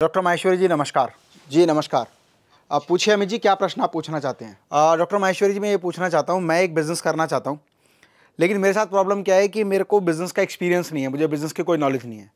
doctor Maheshwari जी नमस्कार जी नमस्कार आप पूछिए अमित जी क्या प्रश्न आप पूछना चाहते हैं डॉक्टर माहेश्वरी जी मैं ये पूछना चाहता हूँ मैं एक बिज़नेस करना चाहता हूँ लेकिन मेरे साथ प्रॉब्लम क्या है कि मेरे को बिज़नेस का एक्सपीरियंस नहीं है मुझे बिज़नेस की कोई नॉलेज नहीं है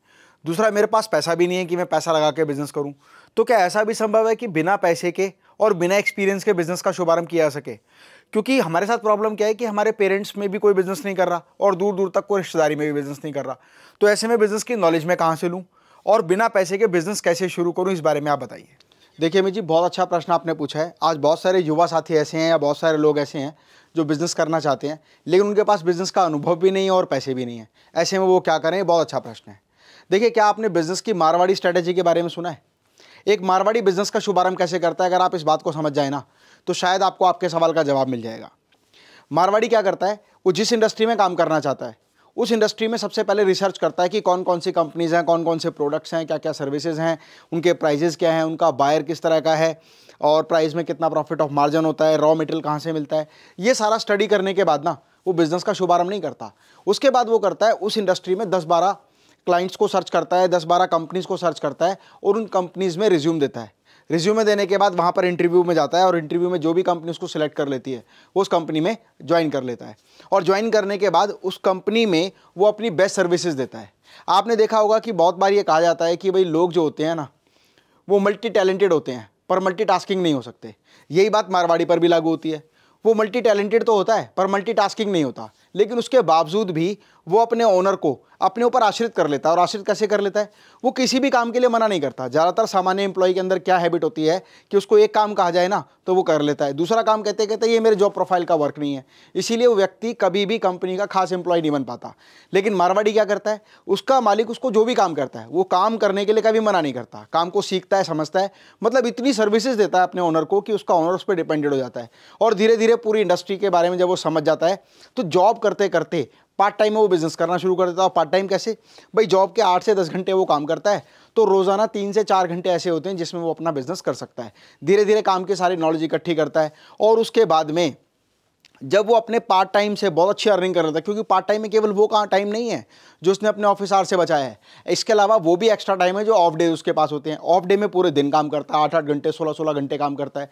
दूसरा मेरे पास पैसा भी नहीं है कि मैं पैसा लगा के बिज़नेस करूँ तो क्या ऐसा भी संभव है कि बिना पैसे के और बिना एक्सपीरियंस के बिज़नेस का शुभारंभ किया जा सके क्योंकि हमारे साथ प्रॉब्लम क्या है कि हमारे पेरेंट्स में भी कोई बिज़नेस नहीं कर रहा और दूर दूर तक कोई रिश्तेदारी में भी बिज़नेस नहीं कर रहा तो ऐसे में बिज़नेस की नॉलेज मैं कहाँ से लूँ और बिना पैसे के बिज़नेस कैसे शुरू करूँ इस बारे में आप बताइए देखिए अमित जी बहुत अच्छा प्रश्न आपने पूछा है आज बहुत सारे युवा साथी ऐसे हैं या बहुत सारे लोग ऐसे हैं जो बिज़नेस करना चाहते हैं लेकिन उनके पास बिज़नेस का अनुभव भी नहीं है और पैसे भी नहीं है ऐसे में वो क्या करें बहुत अच्छा प्रश्न है देखिए क्या आपने बिज़नेस की मारवाड़ी स्ट्रैटेजी के बारे में सुना है एक मारवाड़ी बिज़नेस का शुभारंभ कैसे करता है अगर आप इस बात को समझ जाए ना तो शायद आपको आपके सवाल का जवाब मिल जाएगा मारवाड़ी क्या करता है वो जिस इंडस्ट्री में काम करना चाहता है उस इंडस्ट्री में सबसे पहले रिसर्च करता है कि कौन कौन सी कंपनीज़ हैं कौन कौन से प्रोडक्ट्स हैं क्या क्या सर्विसेज हैं उनके प्राइजेज़ क्या हैं उनका बायर किस तरह का है और प्राइस में कितना प्रॉफिट ऑफ मार्जिन होता है रॉ मटेरियल कहाँ से मिलता है ये सारा स्टडी करने के बाद ना वो बिज़नेस का शुभारंभ नहीं करता उसके बाद वो करता है उस इंडस्ट्री में दस बारह क्लाइंट्स को सर्च करता है दस बारह कंपनीज़ को सर्च करता है और उन कंपनीज़ में रिज्यूम देता है रिज्यूमे देने के बाद वहाँ पर इंटरव्यू में जाता है और इंटरव्यू में जो भी कंपनी उसको सिलेक्ट कर लेती है वो उस कंपनी में ज्वाइन कर लेता है और ज्वाइन करने के बाद उस कंपनी में वो अपनी बेस्ट सर्विसेज देता है आपने देखा होगा कि बहुत बार ये कहा जाता है कि भाई लोग जो होते हैं ना वो मल्टी टैलेंटेड होते हैं पर मल्टी नहीं हो सकते यही बात मारवाड़ी पर भी लागू होती है वो मल्टी टैलेंटेड तो होता है पर मल्टी नहीं होता लेकिन उसके बावजूद भी वो अपने ओनर को अपने ऊपर आश्रित कर लेता है और आश्रित कैसे कर लेता है वो किसी भी काम के लिए मना नहीं करता ज़्यादातर सामान्य एम्प्लॉय के अंदर क्या हैबिट होती है कि उसको एक काम कहा जाए ना तो वो कर लेता है दूसरा काम कहते कहते ये मेरे जॉब प्रोफाइल का वर्क नहीं है इसीलिए वो व्यक्ति कभी भी कंपनी का खास एम्प्लॉय नहीं बन पाता लेकिन मारवाड़ी क्या करता है उसका मालिक उसको जो भी काम करता है वो काम करने के लिए कभी मना नहीं करता काम को सीखता है समझता है मतलब इतनी सर्विसेज देता है अपने ओनर को कि उसका ओनर उस पर डिपेंडेड हो जाता है और धीरे धीरे पूरी इंडस्ट्री के बारे में जब वो समझ जाता है तो जॉब करते करते पार्ट टाइम में वो बिज़नेस करना शुरू कर देता है पार्ट टाइम कैसे भाई जॉब के आठ से दस घंटे वो काम करता है तो रोज़ाना तीन से चार घंटे ऐसे होते हैं जिसमें वो अपना बिज़नेस कर सकता है धीरे धीरे काम के सारी नॉलेज इकट्ठी करता है और उसके बाद में जब वो अपने पार्ट टाइम से बहुत अच्छी अर्निंग कर रहा था क्योंकि पार्ट टाइम में केवल वो का टाइम नहीं है जो उसने अपने ऑफिस आर से बचाया है इसके अलावा वो भी एक्स्ट्रा टाइम है जो ऑफ डे उसके पास होते हैं ऑफ डे में पूरे दिन काम करता है आठ आठ घंटे सोलह सोलह घंटे काम करता है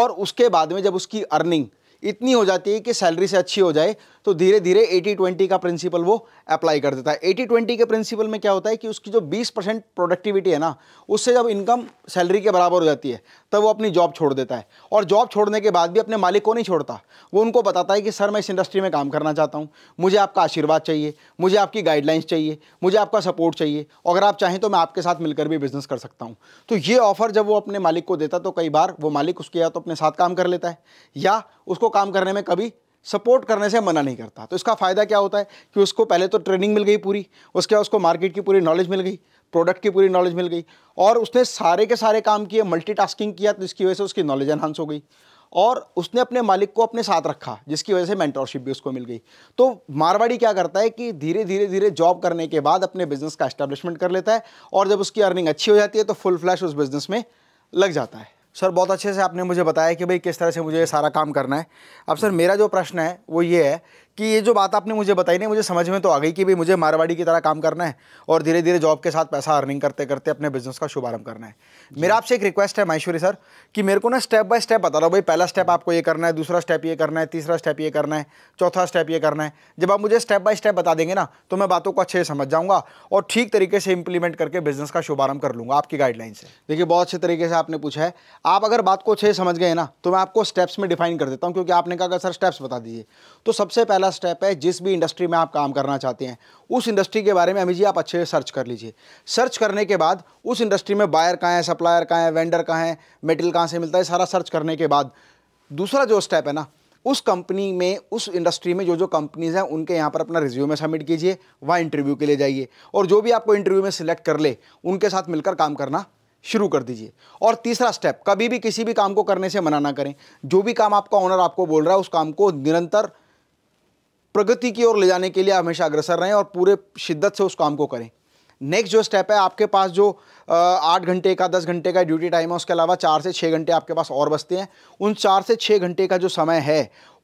और उसके बाद में जब उसकी अर्निंग इतनी हो जाती है कि सैलरी से अच्छी हो जाए तो धीरे धीरे 80-20 का प्रिंसिपल वो अप्लाई कर देता है 80-20 के प्रिंसिपल में क्या होता है कि उसकी जो 20 परसेंट प्रोडक्टिविटी है ना उससे जब इनकम सैलरी के बराबर हो जाती है तब वो अपनी जॉब छोड़ देता है और जॉब छोड़ने के बाद भी अपने मालिक को नहीं छोड़ता वो उनको बताता है कि सर मैं इस इंडस्ट्री में काम करना चाहता हूँ मुझे आपका आशीर्वाद चाहिए मुझे आपकी गाइडलाइंस चाहिए मुझे आपका सपोर्ट चाहिए अगर आप चाहें तो मैं आपके साथ मिलकर भी बिजनेस कर सकता हूँ तो ये ऑफ़र जब वो अपने मालिक को देता तो कई बार वो मालिक उसके या तो अपने साथ काम कर लेता है या उसको काम करने में कभी सपोर्ट करने से मना नहीं करता तो इसका फ़ायदा क्या होता है कि उसको पहले तो ट्रेनिंग मिल गई पूरी उसके बाद उसको मार्केट की पूरी नॉलेज मिल गई प्रोडक्ट की पूरी नॉलेज मिल गई और उसने सारे के सारे काम किए मल्टीटास्किंग किया तो इसकी वजह से उसकी नॉलेज एनहांस हो गई और उसने अपने मालिक को अपने साथ रखा जिसकी वजह से मेंटोरशिप भी उसको मिल गई तो मारवाड़ी क्या करता है कि धीरे धीरे धीरे जॉब करने के बाद अपने बिजनेस का एस्टेब्लिशमेंट कर लेता है और जब उसकी अर्निंग अच्छी हो जाती है तो फुल फ्लैश उस बिजनेस में लग जाता है सर बहुत अच्छे से आपने मुझे बताया कि भाई किस तरह से मुझे ये सारा काम करना है अब सर मेरा जो प्रश्न है वो ये है कि ये जो बात आपने मुझे बताई नहीं मुझे समझ में तो आ गई कि भाई मुझे मारवाड़ी की तरह काम करना है और धीरे धीरे जॉब के साथ पैसा अर्निंग करते करते अपने बिजनेस का शुभारंभ करना है मेरा आपसे एक रिक्वेस्ट है माहेश्वरी सर कि मेरे को ना स्टेप बाय स्टेप बता दो भाई पहला स्टेप आपको ये करना है दूसरा स्टेप ये करना है तीसरा स्टेप ये करना है चौथा स्टेप ये करना है जब आप मुझे स्टेप बाय स्टेप बता देंगे ना तो मैं बातों को अच्छे से समझ जाऊँगा और ठीक तरीके से इंप्लीमेंट करके बिजनेस का शुभारंभ कर लूँगा आपकी गाइडलाइन से देखिए बहुत अच्छे तरीके से आपने पूछा है आप अगर बात को अच्छे समझ गए ना तो मैं आपको स्टेप्स में डिफाइन कर देता हूँ क्योंकि आपने कहा सर स्टेप्स बता दीजिए तो सबसे पहला पहला स्टेप है जिस भी इंडस्ट्री में आप काम करना चाहते हैं उस इंडस्ट्री के बारे में अमित जी आप अच्छे से सर्च कर लीजिए सर्च करने के बाद उस इंडस्ट्री में बायर कहाँ है सप्लायर कहाँ है वेंडर कहाँ है मेटेरियल कहाँ से मिलता है सारा सर्च करने के बाद दूसरा जो स्टेप है ना उस कंपनी में उस इंडस्ट्री में जो जो कंपनीज़ हैं उनके यहाँ पर अपना रिज्यूमे सबमिट कीजिए वहाँ इंटरव्यू के लिए जाइए और जो भी आपको इंटरव्यू में सिलेक्ट कर ले उनके साथ मिलकर काम करना शुरू कर दीजिए और तीसरा स्टेप कभी भी किसी भी काम को करने से मना ना करें जो भी काम आपका ऑनर आपको बोल रहा है उस काम को निरंतर प्रगति की ओर ले जाने के लिए हमेशा अग्रसर रहें और पूरे शिद्दत से उस काम को करें नेक्स्ट जो स्टेप है आपके पास जो आठ घंटे का दस घंटे का ड्यूटी टाइम है उसके अलावा चार से छः घंटे आपके पास और बचते हैं उन चार से छः घंटे का जो समय है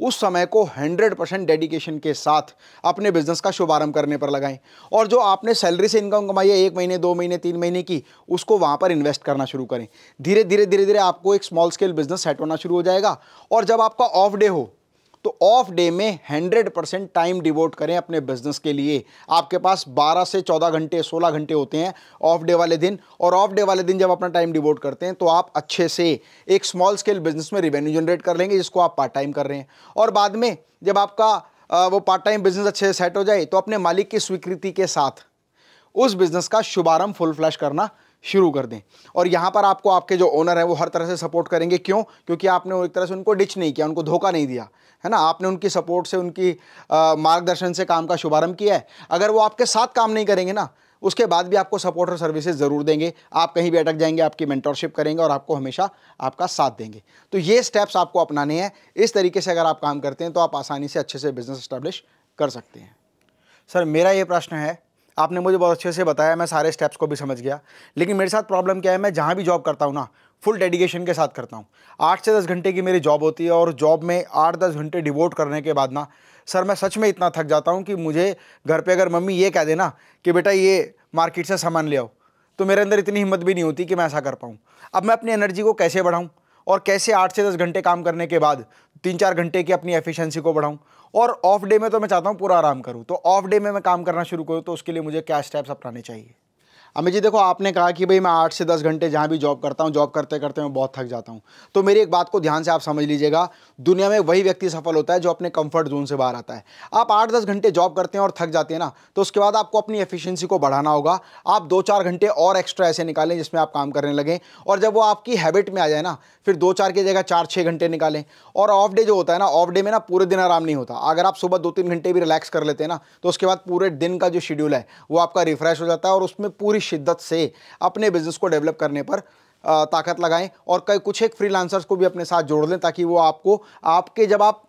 उस समय को हंड्रेड परसेंट डेडिकेशन के साथ अपने बिजनेस का शुभारंभ करने पर लगाएं और जो आपने सैलरी से इनकम कमाई है एक महीने दो महीने तीन महीने की उसको वहाँ पर इन्वेस्ट करना शुरू करें धीरे धीरे धीरे धीरे आपको एक स्मॉल स्केल बिजनेस सेट होना शुरू हो जाएगा और जब आपका ऑफ डे हो तो ऑफ डे में 100 परसेंट टाइम डिवोट करें अपने बिजनेस के लिए आपके पास 12 से 14 घंटे 16 घंटे होते हैं ऑफ डे वाले दिन और ऑफ डे वाले दिन जब अपना टाइम डिवोट करते हैं तो आप अच्छे से एक स्मॉल स्केल बिजनेस में रिवेन्यू जनरेट कर लेंगे जिसको आप पार्ट टाइम कर रहे हैं और बाद में जब आपका वो पार्ट टाइम बिजनेस अच्छे से सेट हो जाए तो अपने मालिक की स्वीकृति के साथ उस बिजनेस का शुभारंभ फुल फ्लैश करना शुरू कर दें और यहाँ पर आपको आपके जो ओनर हैं वो हर तरह से सपोर्ट करेंगे क्यों क्योंकि आपने एक तरह से उनको डिच नहीं किया उनको धोखा नहीं दिया है ना आपने उनकी सपोर्ट से उनकी मार्गदर्शन से काम का शुभारंभ किया है अगर वो आपके साथ काम नहीं करेंगे ना उसके बाद भी आपको सपोर्ट और सर्विसेज ज़रूर देंगे आप कहीं भी अटक जाएंगे आपकी मेंटोरशिप करेंगे और आपको हमेशा आपका साथ देंगे तो ये स्टेप्स आपको अपनाने हैं इस तरीके से अगर आप काम करते हैं तो आप आसानी से अच्छे से बिजनेस इस्टेब्लिश कर सकते हैं सर मेरा ये प्रश्न है आपने मुझे बहुत अच्छे से बताया मैं सारे स्टेप्स को भी समझ गया लेकिन मेरे साथ प्रॉब्लम क्या है मैं जहाँ भी जॉब करता हूँ ना फुल डेडिकेशन के साथ करता हूँ आठ से दस घंटे की मेरी जॉब होती है और जॉब में आठ दस घंटे डिवोट करने के बाद ना सर मैं सच में इतना थक जाता हूँ कि मुझे घर पे अगर मम्मी ये कह देना कि बेटा ये मार्केट से सामान ले आओ तो मेरे अंदर इतनी हिम्मत भी नहीं होती कि मैं ऐसा कर पाऊँ अब मैं अपनी एनर्जी को कैसे बढ़ाऊँ और कैसे आठ से दस घंटे काम करने के बाद तीन चार घंटे की अपनी एफिशिएंसी को बढ़ाऊँ और ऑफ डे में तो मैं चाहता हूँ पूरा आराम करूँ तो ऑफ डे में मैं काम करना शुरू करूँ तो उसके लिए मुझे क्या स्टेप्स अपनाने चाहिए अमित जी देखो आपने कहा कि भाई मैं आठ से दस घंटे जहाँ भी जॉब करता हूँ जॉब करते करते मैं बहुत थक जाता हूँ तो मेरी एक बात को ध्यान से आप समझ लीजिएगा दुनिया में वही व्यक्ति सफल होता है जो अपने कंफर्ट जोन से बाहर आता है आप आठ दस घंटे जॉब करते हैं और थक जाते हैं ना तो उसके बाद आपको अपनी एफिशियंसी को बढ़ाना होगा आप दो चार घंटे और एक्स्ट्रा ऐसे निकालें जिसमें आप काम करने लगें और जब वो आपकी हैबिट में आ जाए ना फिर दो चार की जगह चार छः घंटे निकालें और ऑफ डे जो होता है ना ऑफ डे में ना पूरे दिन आराम नहीं होता अगर आप सुबह दो तीन घंटे भी रिलैक्स कर लेते हैं ना तो उसके बाद पूरे दिन का जो शेड्यूल है वो आपका रिफ्रेश हो जाता है और उसमें पूरी शिद्दत से अपने बिज़नेस को डेवलप करने पर ताकत लगाएं और कई कुछ एक फ्रीलांसर्स को भी अपने साथ जोड़ लें ताकि वो आपको आपके जब आप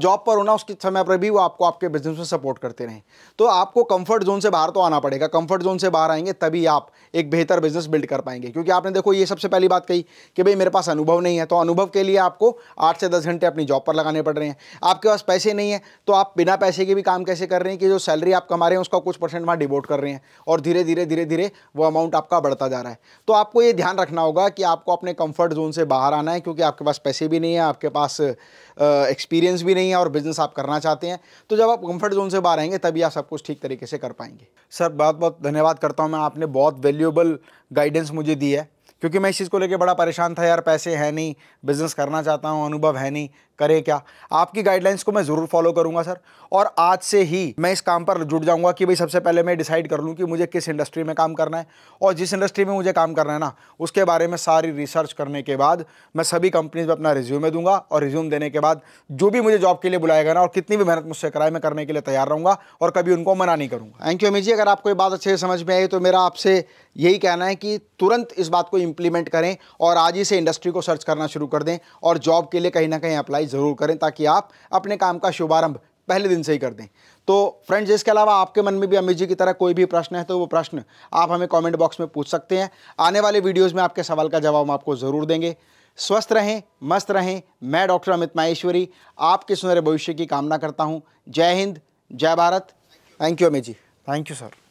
जॉब पर होना उसके समय पर भी वो आपको आपके बिजनेस में सपोर्ट करते रहें तो आपको कंफर्ट जोन से बाहर तो आना पड़ेगा कंफर्ट जोन से बाहर आएंगे तभी आप एक बेहतर बिजनेस बिल्ड कर पाएंगे क्योंकि आपने देखो ये सबसे पहली बात कही कि भाई मेरे पास अनुभव नहीं है तो अनुभव के लिए आपको आठ से दस घंटे अपनी जॉब पर लगाने पड़ रहे हैं आपके पास पैसे नहीं है तो आप बिना पैसे के भी काम कैसे कर रहे हैं कि जो सैलरी आप कमा रहे हैं उसका कुछ परसेंट वहाँ डिवोट कर रहे हैं और धीरे धीरे धीरे धीरे वो अमाउंट आपका बढ़ता जा रहा है तो आपको ये ध्यान रखना होगा कि आपको अपने कंफर्ट जोन से बाहर आना है क्योंकि आपके पास पैसे भी नहीं है आपके पास एक्सपीरियंस भी नहीं है और बिज़नेस आप करना चाहते हैं तो जब आप कंफर्ट जोन से बाहर आएंगे तभी आप सब कुछ ठीक तरीके से कर पाएंगे सर बहुत बहुत धन्यवाद करता हूँ मैं आपने बहुत वैल्यूएबल गाइडेंस मुझे दी है क्योंकि मैं इस चीज़ को लेकर बड़ा परेशान था यार पैसे है नहीं बिज़नेस करना चाहता हूँ अनुभव है नहीं करें क्या आपकी गाइडलाइंस को मैं ज़रूर फॉलो करूंगा सर और आज से ही मैं इस काम पर जुट जाऊंगा कि भाई सबसे पहले मैं डिसाइड कर लूँ कि मुझे किस इंडस्ट्री में काम करना है और जिस इंडस्ट्री में मुझे काम करना है ना उसके बारे में सारी रिसर्च करने के बाद मैं सभी कंपनीज में अपना रिज्यूमे दूंगा और रिज्यूम देने के बाद जो भी मुझे जॉब के लिए बुलाएगा ना और कितनी भी मेहनत मुझसे कराए मैं करने के लिए तैयार रहूँगा और कभी उनको मना नहीं करूँगा थैंक यू अमी जी अगर आपको ये बात अच्छे से समझ में आई तो मेरा आपसे यही कहना है कि तुरंत इस बात को इम्प्लीमेंट करें और आज ही से इंडस्ट्री को सर्च करना शुरू कर दें और जॉब के लिए कहीं ना कहीं अप्लाई अप्लाई ज़रूर करें ताकि आप अपने काम का शुभारंभ पहले दिन से ही कर दें तो फ्रेंड्स इसके अलावा आपके मन में भी अमित जी की तरह कोई भी प्रश्न है तो वो प्रश्न आप हमें कमेंट बॉक्स में पूछ सकते हैं आने वाले वीडियोस में आपके सवाल का जवाब हम आपको ज़रूर देंगे स्वस्थ रहें मस्त रहें मैं डॉक्टर अमित माहेश्वरी आपके सुनहरे भविष्य की कामना करता हूँ जय हिंद जय Bharat thank you Amit ji thank you sir